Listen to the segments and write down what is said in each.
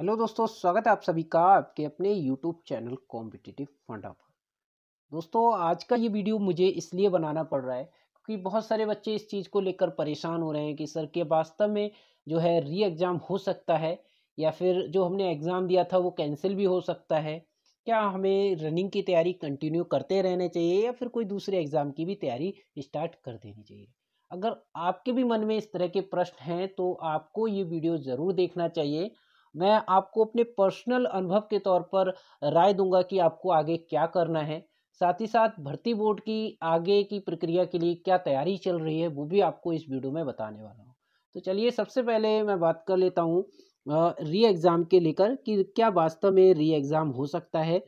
hello दोस्तों स्वागत है आप सभी का आपके अपने यूट्यूब चैनल कॉम्पिटिटिव फंडा पर दोस्तों आज का ये वीडियो मुझे इसलिए बनाना पड़ रहा है क्योंकि बहुत सारे बच्चे इस चीज़ को लेकर परेशान हो रहे हैं कि सर के वास्तव में जो है री एग्ज़ाम हो सकता है या फिर जो हमने एग्ज़ाम दिया था वो कैंसिल भी हो सकता है क्या हमें रनिंग की तैयारी कंटिन्यू करते रहने चाहिए या फिर कोई दूसरे एग्ज़ाम की भी तैयारी स्टार्ट कर देनी चाहिए अगर आपके भी मन में इस तरह के प्रश्न हैं तो आपको ये वीडियो ज़रूर देखना चाहिए मैं आपको अपने पर्सनल अनुभव के तौर पर राय दूंगा कि आपको आगे क्या करना है साथ ही साथ भर्ती बोर्ड की आगे की प्रक्रिया के लिए क्या तैयारी चल रही है वो भी आपको इस वीडियो में बताने वाला हूँ तो चलिए सबसे पहले मैं बात कर लेता हूँ री एग्ज़ाम के लेकर कि क्या वास्तव में री एग्ज़ाम हो सकता है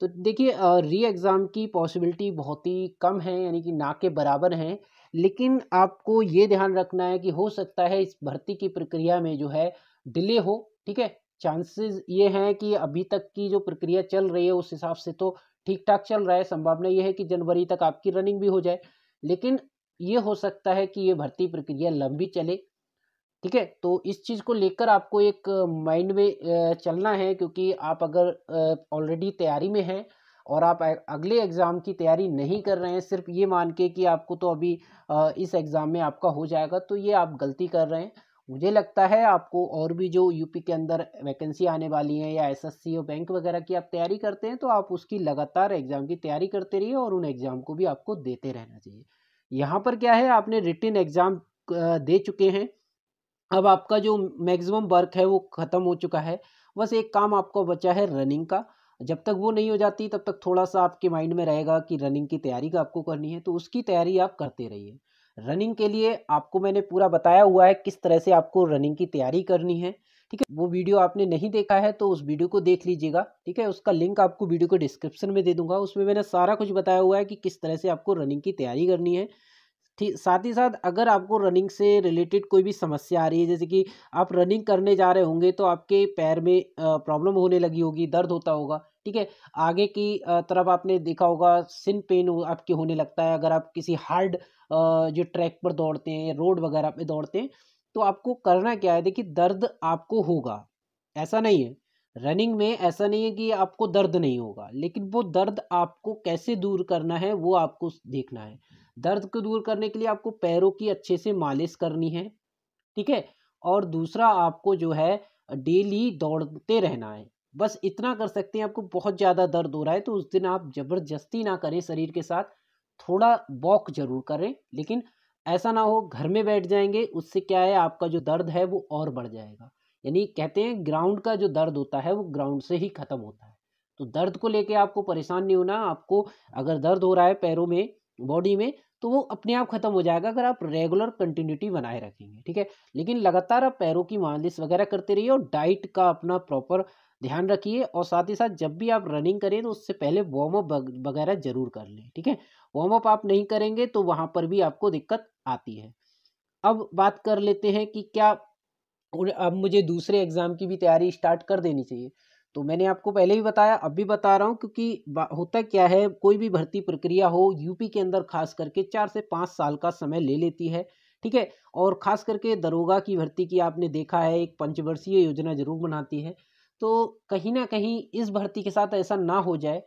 तो देखिए री एग्ज़ाम की पॉसिबिलिटी बहुत ही कम है यानी कि ना के बराबर हैं लेकिन आपको ये ध्यान रखना है कि हो सकता है इस भर्ती की प्रक्रिया में जो है डिले हो ठीक है चांसेस ये हैं कि अभी तक की जो प्रक्रिया चल रही है उस हिसाब से तो ठीक ठाक चल रहा है संभावना ये है कि जनवरी तक आपकी रनिंग भी हो जाए लेकिन ये हो सकता है कि ये भर्ती प्रक्रिया लंबी चले ठीक है तो इस चीज़ को लेकर आपको एक माइंड में चलना है क्योंकि आप अगर ऑलरेडी तैयारी में हैं और आप अगले एग्ज़ाम की तैयारी नहीं कर रहे हैं सिर्फ ये मान के कि आपको तो अभी इस एग्ज़ाम में आपका हो जाएगा तो ये आप गलती कर रहे हैं मुझे लगता है आपको और भी जो यूपी के अंदर वैकेंसी आने वाली है या एसएससी और बैंक वगैरह की आप तैयारी करते हैं तो आप उसकी लगातार एग्ज़ाम की तैयारी करते रहिए और उन एग्ज़ाम को भी आपको देते रहना चाहिए यहाँ पर क्या है आपने रिटर्न एग्ज़ाम दे चुके हैं अब आपका जो मैक्सिमम वर्क है वो ख़त्म हो चुका है बस एक काम आपको बचा है रनिंग का जब तक वो नहीं हो जाती तब तक थोड़ा सा आपके माइंड में रहेगा कि रनिंग की तैयारी का आपको करनी है तो उसकी तैयारी आप करते रहिए रनिंग के लिए आपको मैंने पूरा बताया हुआ है किस तरह से आपको रनिंग की तैयारी करनी है ठीक है वो वीडियो आपने नहीं देखा है तो उस वीडियो को देख लीजिएगा ठीक है उसका लिंक आपको वीडियो को डिस्क्रिप्शन में दे दूंगा उसमें मैंने सारा कुछ बताया हुआ है कि किस तरह से आपको रनिंग की तैयारी करनी है ठीक साथ ही साथ अगर आपको रनिंग से रिलेटेड कोई भी समस्या आ रही है जैसे कि आप रनिंग करने जा रहे होंगे तो आपके पैर में प्रॉब्लम होने लगी होगी दर्द होता होगा ठीक है आगे की तरफ आपने देखा होगा सिन पेन आपके होने लगता है अगर आप किसी हार्ड जो ट्रैक पर दौड़ते हैं रोड वगैरह पे दौड़ते हैं तो आपको करना क्या है देखिए दर्द आपको होगा ऐसा नहीं है रनिंग में ऐसा नहीं है कि आपको दर्द नहीं होगा लेकिन वो दर्द आपको कैसे दूर करना है वो आपको देखना है दर्द को दूर करने के लिए आपको पैरों की अच्छे से मालिश करनी है ठीक है और दूसरा आपको जो है डेली दौड़ते रहना है बस इतना कर सकते हैं आपको बहुत ज़्यादा दर्द हो रहा है तो उस दिन आप ज़बरदस्ती ना करें शरीर के साथ थोड़ा वॉक जरूर करें लेकिन ऐसा ना हो घर में बैठ जाएंगे उससे क्या है आपका जो दर्द है वो और बढ़ जाएगा यानी कहते हैं ग्राउंड का जो दर्द होता है वो ग्राउंड से ही ख़त्म होता है तो दर्द को लेके आपको परेशान नहीं होना आपको अगर दर्द हो रहा है पैरों में बॉडी में तो वो अपने आप खत्म हो जाएगा अगर आप रेगुलर कंटिन्यूटी बनाए रखेंगे ठीक है लेकिन लगातार आप पैरों की मालिश वगैरह करते रहिए और डाइट का अपना प्रॉपर ध्यान रखिए और साथ ही साथ जब भी आप रनिंग करें तो उससे पहले वार्म अप वगैरह जरूर कर लें ठीक है वार्म अप आप नहीं करेंगे तो वहाँ पर भी आपको दिक्कत आती है अब बात कर लेते हैं कि क्या अब मुझे दूसरे एग्ज़ाम की भी तैयारी स्टार्ट कर देनी चाहिए तो मैंने आपको पहले भी बताया अब भी बता रहा हूँ क्योंकि होता क्या है कोई भी भर्ती प्रक्रिया हो यूपी के अंदर खास करके चार से पाँच साल का समय ले लेती है ठीक है और ख़ास करके दरोगा की भर्ती की आपने देखा है एक पंचवर्षीय योजना जरूर बनाती है तो कहीं ना कहीं इस भर्ती के साथ ऐसा ना हो जाए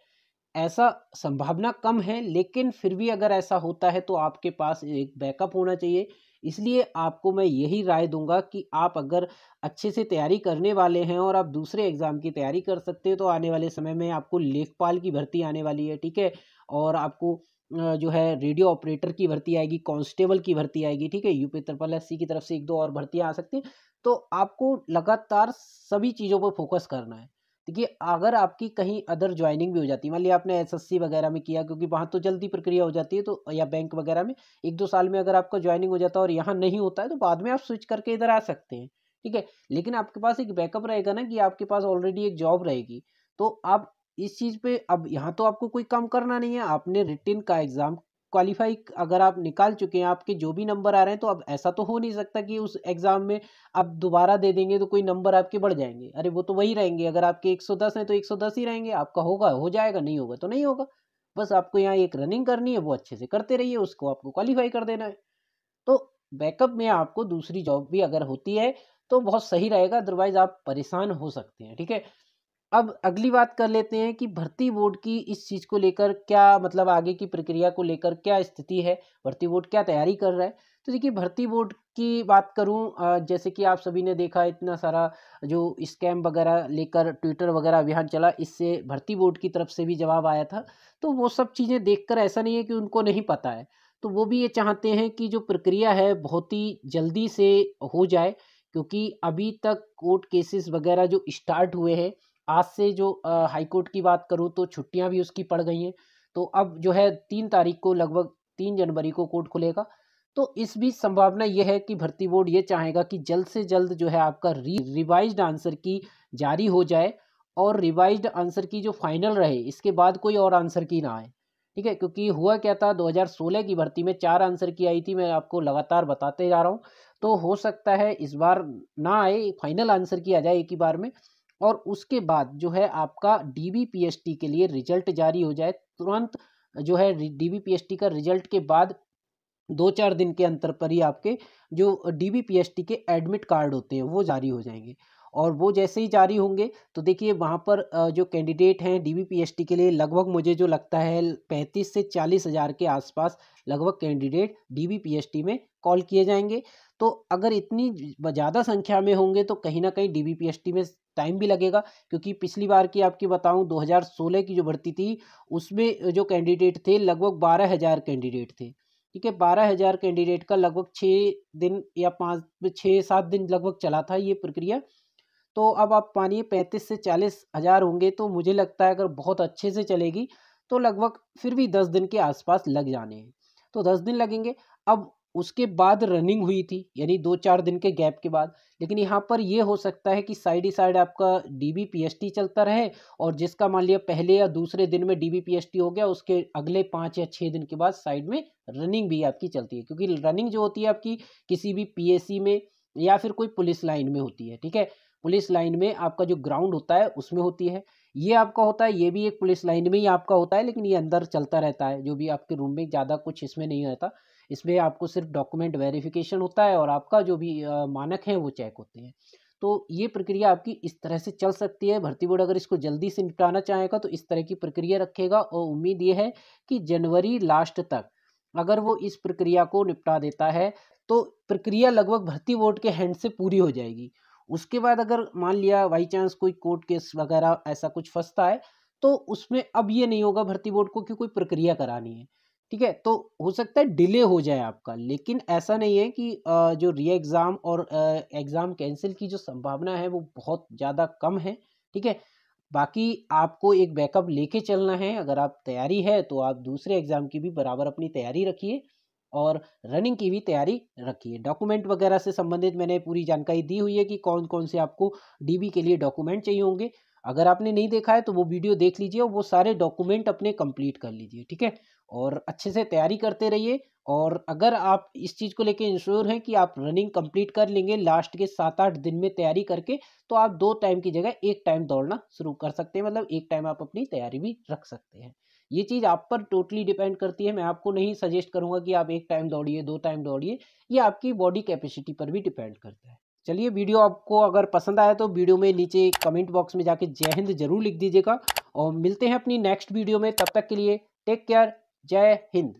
ऐसा संभावना कम है लेकिन फिर भी अगर ऐसा होता है तो आपके पास एक बैकअप होना चाहिए इसलिए आपको मैं यही राय दूंगा कि आप अगर अच्छे से तैयारी करने वाले हैं और आप दूसरे एग्ज़ाम की तैयारी कर सकते हैं तो आने वाले समय में आपको लेखपाल की भर्ती आने वाली है ठीक है और आपको जो है रेडियो ऑपरेटर की भर्ती आएगी कांस्टेबल की भर्ती आएगी ठीक है यूपी त्रिपल एस की तरफ से एक दो और भर्तियाँ आ सकती हैं तो आपको लगातार सभी चीज़ों पर फोकस करना है देखिए अगर आपकी कहीं अदर ज्वाइनिंग भी हो जाती है मान ली आपने एसएससी वगैरह में किया क्योंकि वहाँ तो जल्दी प्रक्रिया हो जाती है तो या बैंक वगैरह में एक दो साल में अगर आपका ज्वाइनिंग हो जाता है और यहाँ नहीं होता है तो बाद में आप स्विच करके इधर आ सकते हैं ठीक है लेकिन आपके पास एक बैकअप रहेगा ना कि आपके पास ऑलरेडी एक जॉब रहेगी तो आप इस चीज़ पे अब यहाँ तो आपको कोई काम करना नहीं है आपने रिटिन का एग्ज़ाम क्वालिफाई अगर आप निकाल चुके हैं आपके जो भी नंबर आ रहे हैं तो अब ऐसा तो हो नहीं सकता कि उस एग्ज़ाम में आप दोबारा दे देंगे तो कोई नंबर आपके बढ़ जाएंगे अरे वो तो वही रहेंगे अगर आपके 110 हैं तो 110 ही रहेंगे आपका होगा हो जाएगा नहीं होगा तो नहीं होगा बस आपको यहाँ एक रनिंग करनी है वो अच्छे से करते रहिए उसको आपको क्वालिफाई कर देना है तो बैकअप में आपको दूसरी जॉब भी अगर होती है तो बहुत सही रहेगा अदरवाइज़ आप परेशान हो सकते हैं ठीक है अब अगली बात कर लेते हैं कि भर्ती बोर्ड की इस चीज़ को लेकर क्या मतलब आगे की प्रक्रिया को लेकर क्या स्थिति है भर्ती बोर्ड क्या तैयारी कर रहा है तो देखिए भर्ती बोर्ड की बात करूं जैसे कि आप सभी ने देखा इतना सारा जो स्कैम वगैरह लेकर ट्विटर वगैरह अभियान चला इससे भर्ती बोर्ड की तरफ से भी जवाब आया था तो वो सब चीज़ें देख ऐसा नहीं है कि उनको नहीं पता है तो वो भी ये चाहते हैं कि जो प्रक्रिया है बहुत ही जल्दी से हो जाए क्योंकि अभी तक कोर्ट केसेस वगैरह जो स्टार्ट हुए हैं आज से जो हाईकोर्ट की बात करूँ तो छुट्टियाँ भी उसकी पड़ गई हैं तो अब जो है तीन तारीख को लगभग तीन जनवरी को कोर्ट खुलेगा तो इस बीच संभावना यह है कि भर्ती बोर्ड ये चाहेगा कि जल्द से जल्द जो है आपका री रिवाइज आंसर की जारी हो जाए और रिवाइज आंसर की जो फाइनल रहे इसके बाद कोई और आंसर की ना आए ठीक है क्योंकि हुआ क्या था 2016 की भर्ती में चार आंसर की आई थी मैं आपको लगातार बताते जा रहा हूँ तो हो सकता है इस बार ना आए फाइनल आंसर की आ जाए एक ही बार में और उसके बाद जो है आपका डी के लिए रिजल्ट जारी हो जाए तुरंत जो है डी का रिजल्ट के बाद दो चार दिन के अंतर पर ही आपके जो डी के एडमिट कार्ड होते हैं वो जारी हो जाएंगे और वो जैसे ही जारी होंगे तो देखिए वहाँ पर जो कैंडिडेट हैं डी के लिए लगभग मुझे जो लगता है पैंतीस से चालीस हज़ार के आसपास लगभग कैंडिडेट डी में कॉल किए जाएंगे तो अगर इतनी ज़्यादा संख्या में होंगे तो कहीं ना कहीं डी में टाइम भी लगेगा क्योंकि पिछली बार की आपकी बताऊं 2016 की जो भर्ती थी उसमें जो कैंडिडेट थे लगभग बारह हज़ार कैंडिडेट थे ठीक है बारह हज़ार कैंडिडेट का लगभग छः दिन या पाँच छः सात दिन लगभग चला था ये प्रक्रिया तो अब आप मानिए पैंतीस से चालीस हज़ार होंगे तो मुझे लगता है अगर बहुत अच्छे से चलेगी तो लगभग फिर भी दस दिन के आसपास लग जाने हैं तो दस दिन लगेंगे अब उसके बाद रनिंग हुई थी यानी दो चार दिन के गैप के बाद लेकिन यहाँ पर यह हो सकता है कि साइड ही साइड आपका D B P S T चलता रहे और जिसका मान लिया पहले या दूसरे दिन में D B P S T हो गया उसके अगले पाँच या छः दिन के बाद साइड में रनिंग भी आपकी चलती है क्योंकि रनिंग जो होती है आपकी किसी भी पी एस सी में या फिर कोई पुलिस लाइन में होती है ठीक है पुलिस लाइन में आपका जो ग्राउंड होता है उसमें होती है ये आपका होता है ये भी एक पुलिस लाइन में ही आपका होता है लेकिन ये अंदर चलता रहता है जो भी आपके रूम में ज़्यादा कुछ इसमें नहीं रहता इसमें आपको सिर्फ डॉक्यूमेंट वेरिफिकेशन होता है और आपका जो भी मानक है वो चेक होते हैं तो ये प्रक्रिया आपकी इस तरह से चल सकती है भर्ती बोर्ड अगर इसको जल्दी से निपटाना चाहेगा तो इस तरह की प्रक्रिया रखेगा और उम्मीद ये है कि जनवरी लास्ट तक अगर वो इस प्रक्रिया को निपटा देता है तो प्रक्रिया लगभग भर्ती बोर्ड के हैंड से पूरी हो जाएगी उसके बाद अगर मान लिया बाई चांस कोई कोर्ट केस वगैरह ऐसा कुछ फंसता है तो उसमें अब ये नहीं होगा भर्ती बोर्ड को कि कोई प्रक्रिया करानी है ठीक है तो हो सकता है डिले हो जाए आपका लेकिन ऐसा नहीं है कि जो री एग्ज़ाम और एग्ज़ाम कैंसिल की जो संभावना है वो बहुत ज़्यादा कम है ठीक है बाकी आपको एक बैकअप लेके चलना है अगर आप तैयारी है तो आप दूसरे एग्ज़ाम की भी बराबर अपनी तैयारी रखिए और रनिंग की भी तैयारी रखिए डॉक्यूमेंट वगैरह से संबंधित मैंने पूरी जानकारी दी हुई है कि कौन कौन से आपको डीबी के लिए डॉक्यूमेंट चाहिए होंगे अगर आपने नहीं देखा है तो वो वीडियो देख लीजिए और वो सारे डॉक्यूमेंट अपने कंप्लीट कर लीजिए ठीक है और अच्छे से तैयारी करते रहिए और अगर आप इस चीज़ को लेके इंश्योर हैं कि आप रनिंग कंप्लीट कर लेंगे लास्ट के सात आठ दिन में तैयारी करके तो आप दो टाइम की जगह एक टाइम दौड़ना शुरू कर सकते हैं मतलब एक टाइम आप अपनी तैयारी भी रख सकते हैं ये चीज़ आप पर टोटली डिपेंड करती है मैं आपको नहीं सजेस्ट करूँगा कि आप एक टाइम दौड़िए दो टाइम दौड़िए ये आपकी बॉडी कैपेसिटी पर भी डिपेंड करता है चलिए वीडियो आपको अगर पसंद आया तो वीडियो में नीचे कमेंट बॉक्स में जाके जय हिंद जरूर लिख दीजिएगा और मिलते हैं अपनी नेक्स्ट वीडियो में तब तक के लिए टेक केयर जय हिंद